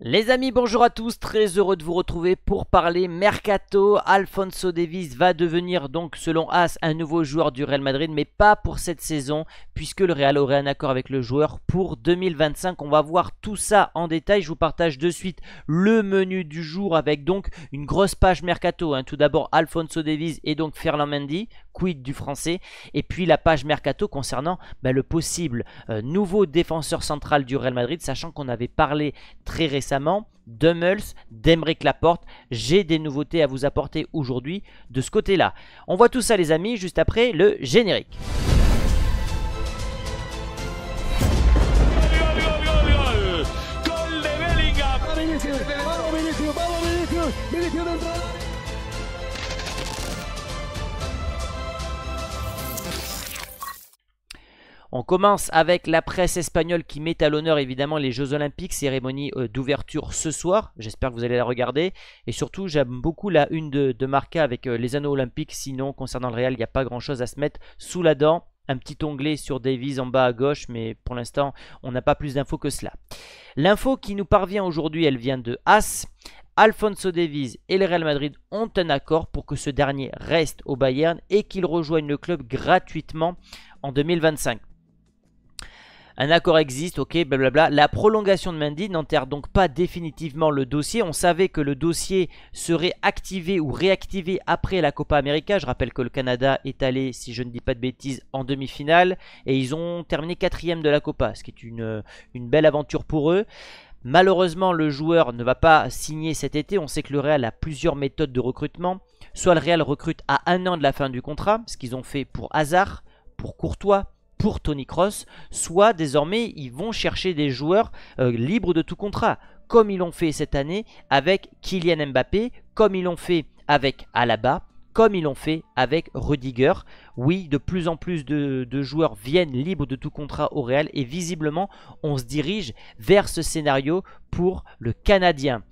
Les amis, bonjour à tous, très heureux de vous retrouver pour parler Mercato. Alfonso Davis va devenir donc selon As un nouveau joueur du Real Madrid, mais pas pour cette saison, puisque le Real aurait un accord avec le joueur pour 2025. On va voir tout ça en détail, je vous partage de suite le menu du jour avec donc une grosse page Mercato. Hein. Tout d'abord Alfonso Davis et donc Ferland Mendy, quid du français Et puis la page Mercato concernant le possible nouveau défenseur central du Real Madrid, sachant qu'on avait parlé très récemment d'Hummels, d'Emeric Laporte. J'ai des nouveautés à vous apporter aujourd'hui de ce côté-là. On voit tout ça les amis juste après le générique. On commence avec la presse espagnole qui met à l'honneur évidemment les Jeux Olympiques, cérémonie euh, d'ouverture ce soir. J'espère que vous allez la regarder. Et surtout, j'aime beaucoup la une de, Marca avec euh, les anneaux olympiques. Sinon, concernant le Real, il n'y a pas grand chose à se mettre sous la dent. Un petit onglet sur Davies en bas à gauche, mais pour l'instant, on n'a pas plus d'infos que cela. L'info qui nous parvient aujourd'hui, elle vient de As. Alfonso Davies et le Real Madrid ont un accord pour que ce dernier reste au Bayern et qu'il rejoigne le club gratuitement en 2025. Un accord existe, ok, blablabla. La prolongation de Mendy n'enterre donc pas définitivement le dossier. On savait que le dossier serait activé ou réactivé après la Copa América. Je rappelle que le Canada est allé, si je ne dis pas de bêtises, en demi-finale. Et ils ont terminé quatrième de la Copa, ce qui est une, une belle aventure pour eux. Malheureusement, le joueur ne va pas signer cet été. On sait que le Real a plusieurs méthodes de recrutement. Soit le Real recrute à un an de la fin du contrat, ce qu'ils ont fait pour hasard, pour Courtois, pour Tony Cross, soit désormais ils vont chercher des joueurs euh, libres de tout contrat, comme ils l'ont fait cette année avec Kylian Mbappé, comme ils l'ont fait avec Alaba, comme ils l'ont fait avec Rudiger. Oui, de plus en plus de, de, joueurs viennent libres de tout contrat au Real et visiblement on se dirige vers ce scénario pour le Canadien.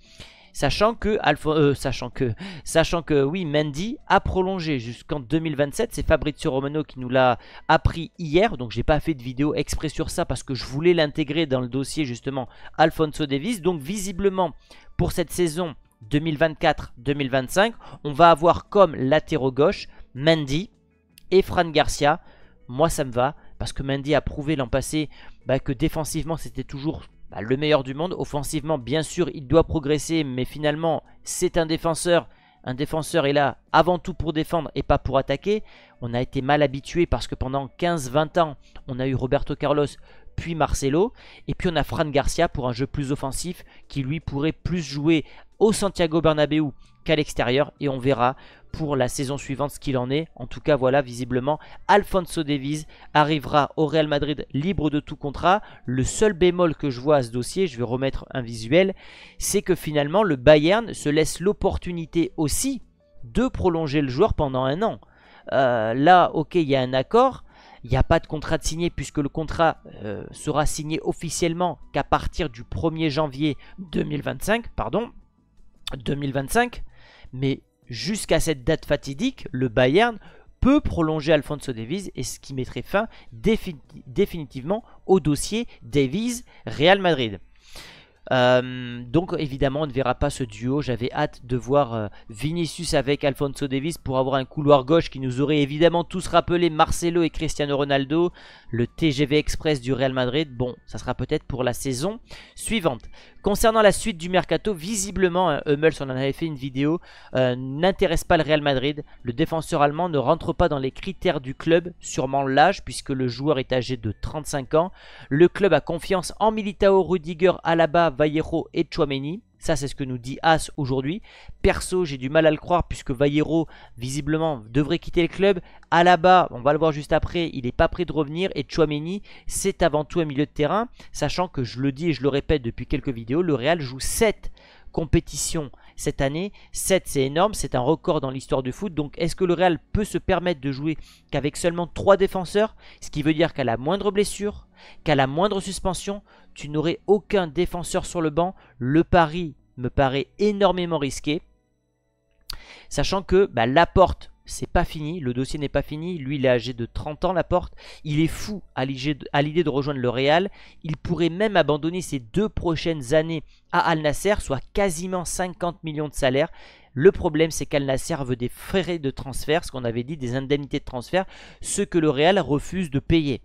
Sachant que, euh, sachant que, sachant que, oui, Mendy a prolongé jusqu'en 2027. C'est Fabrizio Romano qui nous l'a appris hier. Donc, j'ai pas fait de vidéo exprès sur ça parce que je voulais l'intégrer dans le dossier justement Alfonso Davis. Donc, visiblement, pour cette saison 2024-2025, on va avoir comme latéraux gauche Mendy et Fran Garcia. Moi, ça me va parce que Mendy a prouvé l'an passé bah, que défensivement, c'était toujours bah, le meilleur du monde. Offensivement, bien sûr, il doit progresser, mais finalement, c'est un défenseur. Un défenseur est là avant tout pour défendre et pas pour attaquer. On a été mal habitué parce que pendant 15-20 ans, on a eu Roberto Carlos puis Marcelo. Et puis on a Fran Garcia pour un jeu plus offensif qui lui pourrait plus jouer au Santiago Bernabéu qu'à l'extérieur. Et on verra pour la saison suivante ce qu'il en est. En tout cas, voilà, visiblement, Alfonso Davies arrivera au Real Madrid libre de tout contrat. Le seul bémol que je vois à ce dossier, je vais remettre un visuel, c'est que finalement, le Bayern se laisse l'opportunité aussi de prolonger le joueur pendant un an. Euh, là, ok, il y a un accord. Il n'y a pas de contrat de signé puisque le contrat euh, sera signé officiellement qu'à partir du 1er janvier 2025. Pardon, 2025. Mais jusqu'à cette date fatidique, le Bayern peut prolonger Alfonso Davies et ce qui mettrait fin définitivement au dossier Davies-Real Madrid. Euh, donc évidemment on ne verra pas ce duo, j'avais hâte de voir euh, Vinicius avec Alfonso Davis pour avoir un couloir gauche qui nous aurait évidemment tous rappelé Marcelo et Cristiano Ronaldo, le TGV Express du Real Madrid, bon ça sera peut-être pour la saison suivante. Concernant la suite du mercato, visiblement hein, Hummels, on en avait fait une vidéo, euh, n'intéresse pas le Real Madrid, le défenseur allemand ne rentre pas dans les critères du club, sûrement l'âge puisque le joueur est âgé de 35 ans, le club a confiance en Militao Rudiger Alaba Vallejo et Chouameni. Ça, c'est ce que nous dit As aujourd'hui. Perso, j'ai du mal à le croire puisque Vallejo, visiblement, devrait quitter le club. Alaba, on va le voir juste après, il n'est pas prêt de revenir. Et Chouameni, c'est avant tout un milieu de terrain. Sachant que je le dis et je le répète depuis quelques vidéos, le Real joue 7 compétitions cette année. 7, c'est énorme, c'est un record dans l'histoire du foot. Donc est-ce que le Real peut se permettre de jouer qu'avec seulement 3 défenseurs Ce qui veut dire qu'à la moindre blessure, qu'à la moindre suspension, tu n'aurais aucun défenseur sur le banc. Le pari me paraît énormément risqué. Sachant que bah, la porte c'est pas fini, le dossier n'est pas fini, lui il est âgé de 30 ans la porte, il est fou à l'idée de rejoindre le Real, il pourrait même abandonner ses deux prochaines années à Al Nasser, soit quasiment 50 millions de salaires. Le problème c'est qu'Al Nasser veut des frais de transfert, ce qu'on avait dit, des indemnités de transfert, ce que le Real refuse de payer.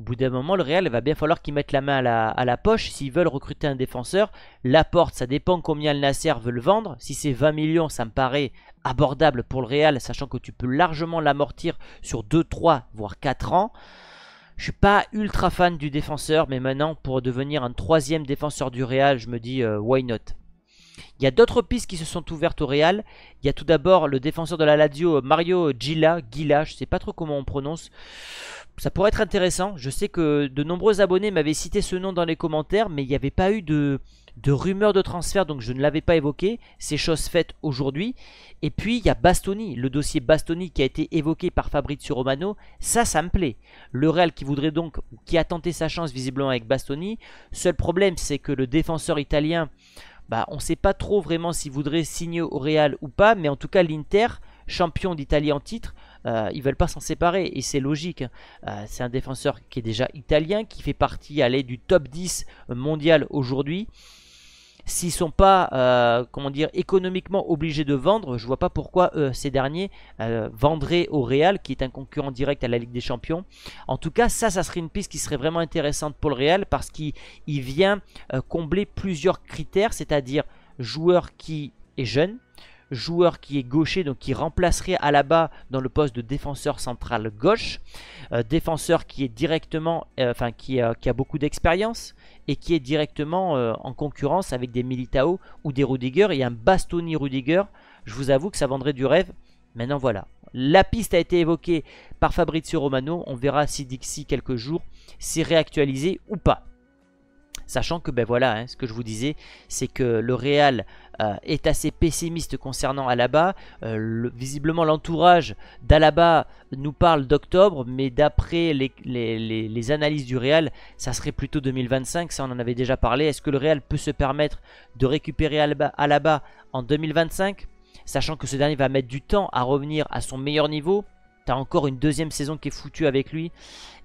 Au bout d'un moment, le Real il va bien falloir qu'ils mettent la main à la, poche s'ils veulent recruter un défenseur. La porte, ça dépend combien le Nasser veut le vendre. Si c'est 20 millions, ça me paraît abordable pour le Real, sachant que tu peux largement l'amortir sur 2, 3, voire 4 ans. Je suis pas ultra fan du défenseur, mais maintenant, pour devenir un troisième défenseur du Real, je me dis euh, why not il y a d'autres pistes qui se sont ouvertes au Real. Il y a tout d'abord le défenseur de la Lazio, Mario Gila, Gila, je sais pas trop comment on prononce. Ça pourrait être intéressant. Je sais que de nombreux abonnés m'avaient cité ce nom dans les commentaires, mais il n'y avait pas eu de, de rumeurs de transfert, donc je ne l'avais pas évoqué. C'est chose faite aujourd'hui. Et puis, il y a Bastoni, le dossier Bastoni qui a été évoqué par Fabrizio Romano. Ça, ça me plaît. Le Real qui voudrait donc, qui a tenté sa chance visiblement avec Bastoni. Seul problème, c'est que le défenseur italien bah, on ne sait pas trop vraiment s'ils voudraient signer au Real ou pas, mais en tout cas l'Inter, champion d'Italie en titre, ils euh, ils veulent pas s'en séparer et c'est logique. Euh, c'est un défenseur qui est déjà italien, qui fait partie allez, du top 10 mondial aujourd'hui. S'ils sont pas, euh, comment dire, économiquement obligés de vendre, je vois pas pourquoi euh, ces derniers euh, vendraient au Real, qui est un concurrent direct à la Ligue des Champions. En tout cas, ça, ça serait une piste qui serait vraiment intéressante pour le Real parce qu'il vient combler plusieurs critères, c'est-à-dire joueur qui est jeune, joueur qui est gaucher, donc qui remplacerait à la bas dans le poste de défenseur central gauche. Euh, défenseur qui est directement, euh, enfin qui, qui, a beaucoup d'expérience et qui est directement euh, en concurrence avec des Militao ou des Rudiger et un Bastoni Rudiger. Je vous avoue que ça vendrait du rêve. Maintenant voilà, la piste a été évoquée par Fabrizio Romano. On verra si Dixie, quelques jours s'est réactualisé ou pas. Sachant que, ben voilà, hein, ce que je vous disais, c'est que le Real euh, est assez pessimiste concernant Alaba. Euh, visiblement, l'entourage d'Alaba nous parle d'octobre, mais d'après les, analyses du Real, ça serait plutôt 2025. Ça, on en avait déjà parlé. Est-ce que le Real peut se permettre de récupérer Alaba en 2025 Sachant que ce dernier va mettre du temps à revenir à son meilleur niveau t'as encore une deuxième saison qui est foutue avec lui.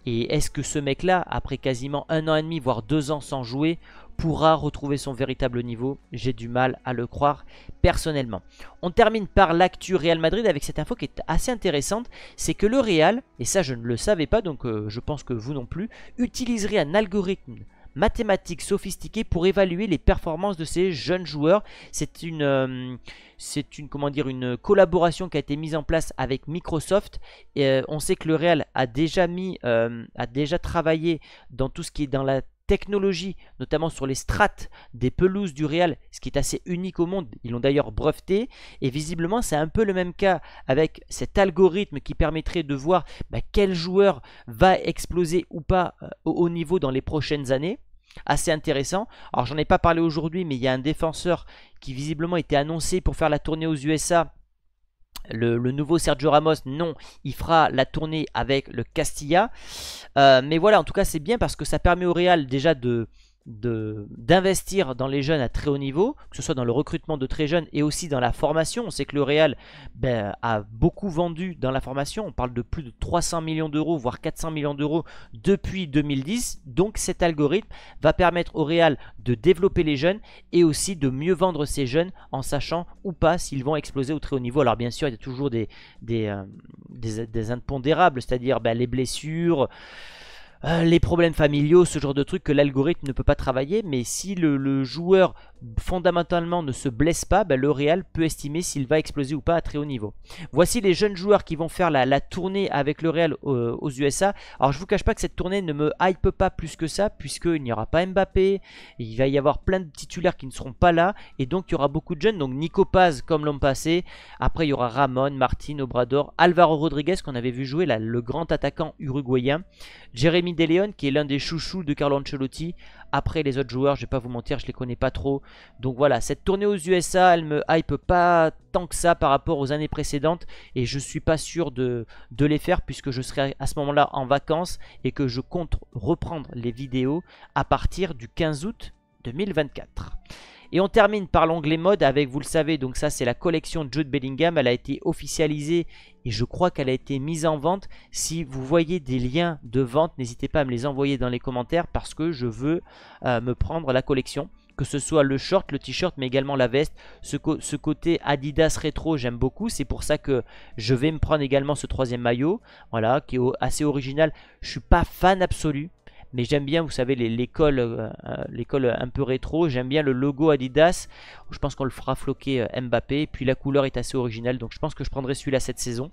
Et est-ce que ce mec-là, après quasiment un an et demi, voire deux ans sans jouer, pourra retrouver son véritable niveau J'ai du mal à le croire personnellement. On termine par l'actu Real Madrid avec cette info qui est assez intéressante. C'est que le Real, et ça je ne le savais pas, donc euh, je pense que vous non plus, utiliserait un algorithme mathématiques sophistiquées pour évaluer les performances de ces jeunes joueurs. C'est une, euh, c'est une, comment dire, une collaboration qui a été mise en place avec Microsoft. Et, euh, on sait que le Real a déjà mis, euh, a déjà travaillé dans tout ce qui est dans la technologie, notamment sur les strates des pelouses du Real, ce qui est assez unique au monde. Ils l'ont d'ailleurs breveté. Et visiblement, c'est un peu le même cas avec cet algorithme qui permettrait de voir bah, quel joueur va exploser ou pas au haut niveau dans les prochaines années assez intéressant. Alors j'en ai pas parlé aujourd'hui, mais il y a un défenseur qui visiblement était annoncé pour faire la tournée aux USA. Le, nouveau Sergio Ramos, non, il fera la tournée avec le Castilla. Euh, mais voilà, en tout cas c'est bien parce que ça permet au Real déjà de, d'investir dans les jeunes à très haut niveau, que ce soit dans le recrutement de très jeunes et aussi dans la formation. On sait que le Real ben, a beaucoup vendu dans la formation. On parle de plus de 300 millions d'euros, voire 400 millions d'euros depuis 2010. Donc cet algorithme va permettre au Real de développer les jeunes et aussi de mieux vendre ces jeunes en sachant ou pas s'ils vont exploser au très haut niveau. Alors bien sûr, il y a toujours des, des, euh, impondérables, c'est-à-dire ben, les blessures. Euh, les problèmes familiaux, ce genre de trucs que l'algorithme ne peut pas travailler, mais si le joueur fondamentalement ne se blesse pas, ben, le Real peut estimer s'il va exploser ou pas à très haut niveau. Voici les jeunes joueurs qui vont faire la, tournée avec le Real euh, aux USA. Alors je vous cache pas que cette tournée ne me hype pas plus que ça, puisqu'il n'y aura pas Mbappé, il va y avoir plein de titulaires qui ne seront pas là, et donc il y aura beaucoup de jeunes, donc Nico Paz comme l'an passé, après il y aura Ramon, Martin, Obrador, Alvaro Rodriguez qu'on avait vu jouer, là, le grand attaquant uruguayen, Jérémy Deleon qui est l'un des chouchous de Carlo Ancelotti, après les autres joueurs, je vais pas vous mentir, je les connais pas trop, donc voilà, cette tournée aux USA, elle me hype pas tant que ça par rapport aux années précédentes. Et je suis pas sûr de, de les faire puisque je serai à ce moment-là en vacances et que je compte reprendre les vidéos à partir du 15 août 2024. Et on termine par l'onglet mode avec, vous le savez, donc ça c'est la collection Jude Bellingham, elle a été officialisée et je crois qu'elle a été mise en vente. Si vous voyez des liens de vente, n'hésitez pas à me les envoyer dans les commentaires parce que je veux euh, me prendre la collection que ce soit le short, le t-shirt, mais également la veste. Ce, côté Adidas rétro, j'aime beaucoup. C'est pour ça que je vais me prendre également ce troisième maillot, voilà, qui est assez original. Je suis pas fan absolu. Mais j'aime bien, vous savez, euh, euh, l'école un peu rétro. J'aime bien le logo Adidas. Je pense qu'on le fera floquer euh, Mbappé. Et Puis la couleur est assez originale. Donc je pense que je prendrai celui-là cette saison.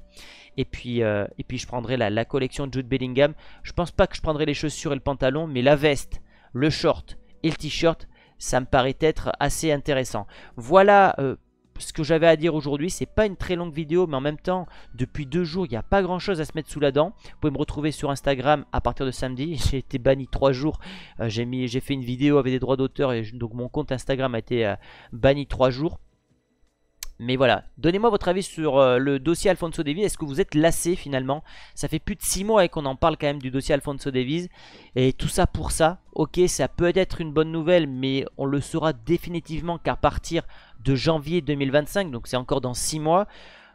Et puis, et puis je prendrai la, la collection Jude Bellingham. Je pense pas que je prendrai les chaussures et le pantalon. Mais la veste, le short et le t-shirt, ça me paraît être assez intéressant. Voilà euh, ce que j'avais à dire aujourd'hui. C'est pas une très longue vidéo, mais en même temps, depuis deux jours, il n'y a pas grand chose à se mettre sous la dent. Vous pouvez me retrouver sur Instagram à partir de samedi. J'ai été banni trois jours. Euh, mis, j'ai fait une vidéo avec des droits d'auteur et donc mon compte Instagram a été euh, banni trois jours. Mais voilà, donnez-moi votre avis sur euh, le dossier Alfonso Davies. Est-ce que vous êtes lassé finalement Ça fait plus de 6 mois qu'on en parle quand même du dossier Alfonso Davies. Et tout ça pour ça, ok, ça peut être une bonne nouvelle, mais on le saura définitivement qu'à partir de janvier 2025, donc c'est encore dans 6 mois,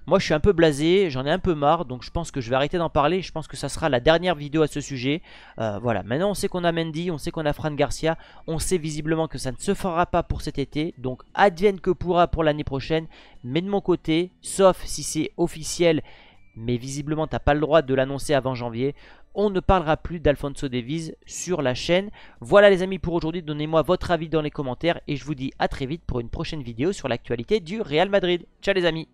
moi je suis un peu blasé, j'en ai un peu marre, donc je pense que je vais arrêter d'en parler. Je pense que ça sera la dernière vidéo à ce sujet. Euh, voilà, maintenant on sait qu'on a Mendy, on sait qu'on a Fran Garcia, on sait visiblement que ça ne se fera pas pour cet été. Donc advienne que pourra pour l'année prochaine. Mais de mon côté, sauf si c'est officiel, mais visiblement t'as pas le droit de l'annoncer avant janvier, on ne parlera plus d'Alfonso Davies sur la chaîne. Voilà les amis pour aujourd'hui, donnez-moi votre avis dans les commentaires et je vous dis à très vite pour une prochaine vidéo sur l'actualité du Real Madrid. Ciao les amis